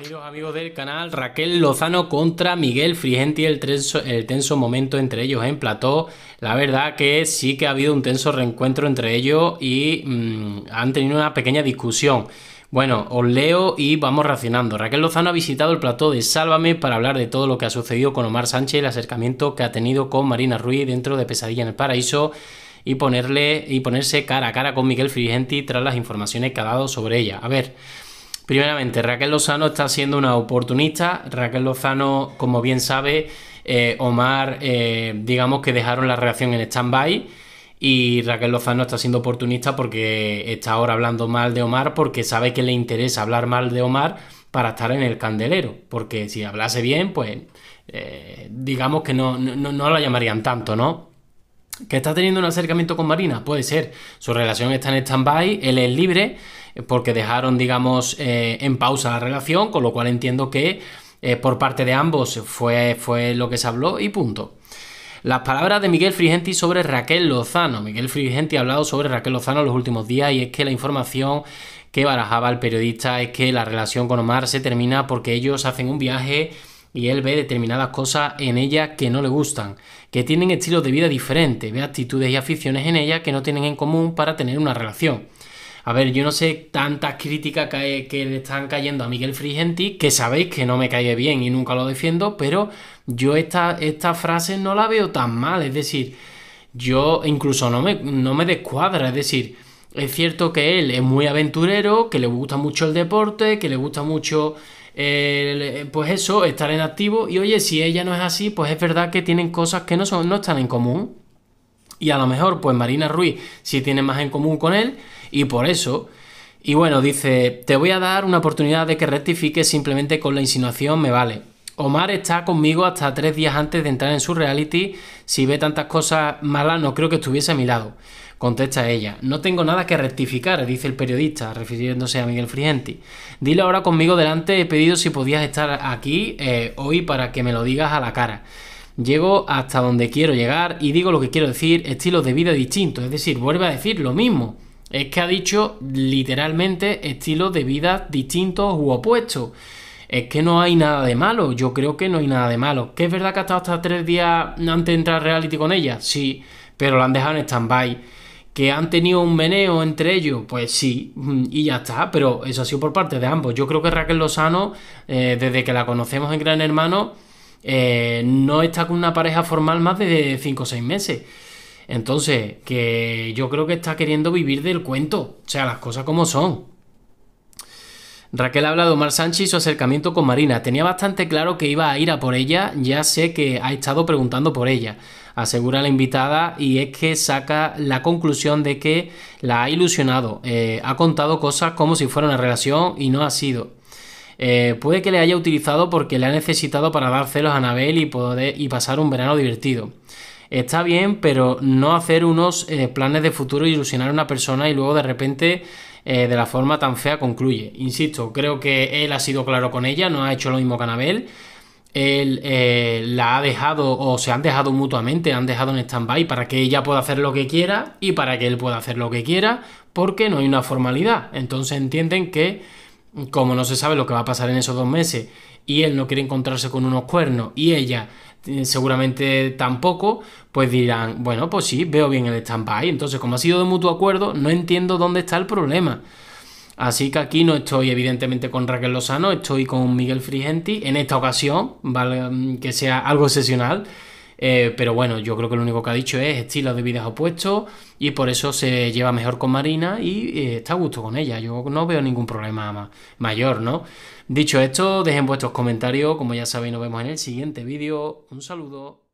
Bienvenidos amigos del canal, Raquel Lozano contra Miguel Frigenti, el tenso, el momento entre ellos en plató. La verdad que sí que ha habido un tenso reencuentro entre ellos y mm, han tenido una pequeña discusión. Bueno, os leo y vamos racionando. Raquel Lozano ha visitado el plató de Sálvame para hablar de todo lo que ha sucedido con Omar Sánchez el acercamiento que ha tenido con Marina Ruiz dentro de Pesadilla en el Paraíso y, ponerle, y ponerse cara a cara con Miguel Frigenti tras las informaciones que ha dado sobre ella. A ver... Primeramente, Raquel Lozano está siendo una oportunista. Raquel Lozano, como bien sabe, eh, Omar, eh, digamos que dejaron la reacción en stand-by. Y Raquel Lozano está siendo oportunista porque está ahora hablando mal de Omar, porque sabe que le interesa hablar mal de Omar para estar en el candelero. Porque si hablase bien, pues eh, digamos que no, no, no la llamarían tanto, ¿no? ¿Que está teniendo un acercamiento con Marina? Puede ser. Su relación está en stand-by, él es libre, eh, porque dejaron, digamos, eh, en pausa la relación, con lo cual entiendo que eh, por parte de ambos fue, fue lo que se habló y punto. Las palabras de Miguel Frigenti sobre Raquel Lozano. Miguel Frigenti ha hablado sobre Raquel Lozano los últimos días y es que la información que barajaba el periodista es que la relación con Omar se termina porque ellos hacen un viaje y él ve determinadas cosas en ella que no le gustan, que tienen estilos de vida diferentes, ve actitudes y aficiones en ella que no tienen en común para tener una relación. A ver, yo no sé tantas críticas que, que, le están cayendo a Miguel Frigenti, que sabéis que no me cae bien y nunca lo defiendo, pero yo esta, esta frase no la veo tan mal, es decir, yo incluso no me, no me descuadra, es decir, es cierto que él es muy aventurero, que le gusta mucho el deporte, que le gusta mucho eh, pues eso, estar en activo. Y oye, si ella no es así, pues es verdad que tienen cosas que no, son, no están en común. Y a lo mejor, pues Marina Ruiz Si tiene más en común con él. Y por eso. Y bueno, dice, te voy a dar una oportunidad de que rectifiques simplemente con la insinuación, me vale. Omar está conmigo hasta tres días antes de entrar en su reality. Si ve tantas cosas malas, no creo que estuviese a mi lado. Contesta ella. No tengo nada que rectificar, dice el periodista, refiriéndose a Miguel Frigenti. Dile ahora conmigo delante, he pedido si podías estar aquí eh, hoy para que me lo digas a la cara. Llego hasta donde quiero llegar y digo lo que quiero decir, estilos de vida distintos. Es decir, vuelve a decir lo mismo. Es que ha dicho literalmente estilos de vida distintos u opuestos es que no hay nada de malo. Yo creo que no hay nada de malo. ¿Que es verdad que ha estado hasta tres días antes de entrar reality con ella? Sí, pero la han dejado en stand-by. ¿Que han tenido un meneo entre ellos? Pues sí, mm, y ya está, pero eso ha sido por parte de ambos. Yo creo que Raquel Lozano, eh, desde que la conocemos en Gran Hermano, eh, no está con una pareja formal más de 5 o 6 meses. Entonces, que yo creo que está queriendo vivir del cuento, o sea, las cosas como son. Raquel habla de Omar Sánchez y su acercamiento con Marina. Tenía bastante claro que iba a ir a por ella, ya sé que ha estado preguntando por ella, asegura la invitada y es que saca la conclusión de que la ha ilusionado. Eh, ha contado cosas como si fuera una relación y no ha sido. Eh, puede que le haya utilizado porque le ha necesitado para dar celos a Anabel y, poder, y pasar un verano divertido. Está bien, pero no hacer unos eh, planes de futuro e ilusionar a una persona y luego de repente eh, de la forma tan fea concluye. Insisto, creo que él ha sido claro con ella, no ha hecho lo mismo que Anabel. Él eh, la ha dejado o se han dejado mutuamente, han dejado en stand-by para que ella pueda hacer lo que quiera y para que él pueda hacer lo que quiera, porque no hay una formalidad. Entonces entienden que, como no se sabe lo que va a pasar en esos dos meses y él no quiere encontrarse con unos cuernos y ella eh, seguramente tampoco, pues dirán, bueno, pues sí, veo bien el stand-by. Entonces, como ha sido de mutuo acuerdo, no entiendo dónde está el problema. Así que aquí no estoy evidentemente con Raquel Lozano, estoy con Miguel Frigenti. En esta ocasión, ¿vale? Mm, que sea algo excepcional eh, pero bueno, yo creo que lo único que ha dicho es estilo de vida opuesto y por eso se lleva mejor con Marina y eh, está a gusto con ella. Yo no veo ningún problema mayor, ¿no? Dicho esto, dejen vuestros comentarios, como ya sabéis, nos vemos en el siguiente vídeo. Un saludo.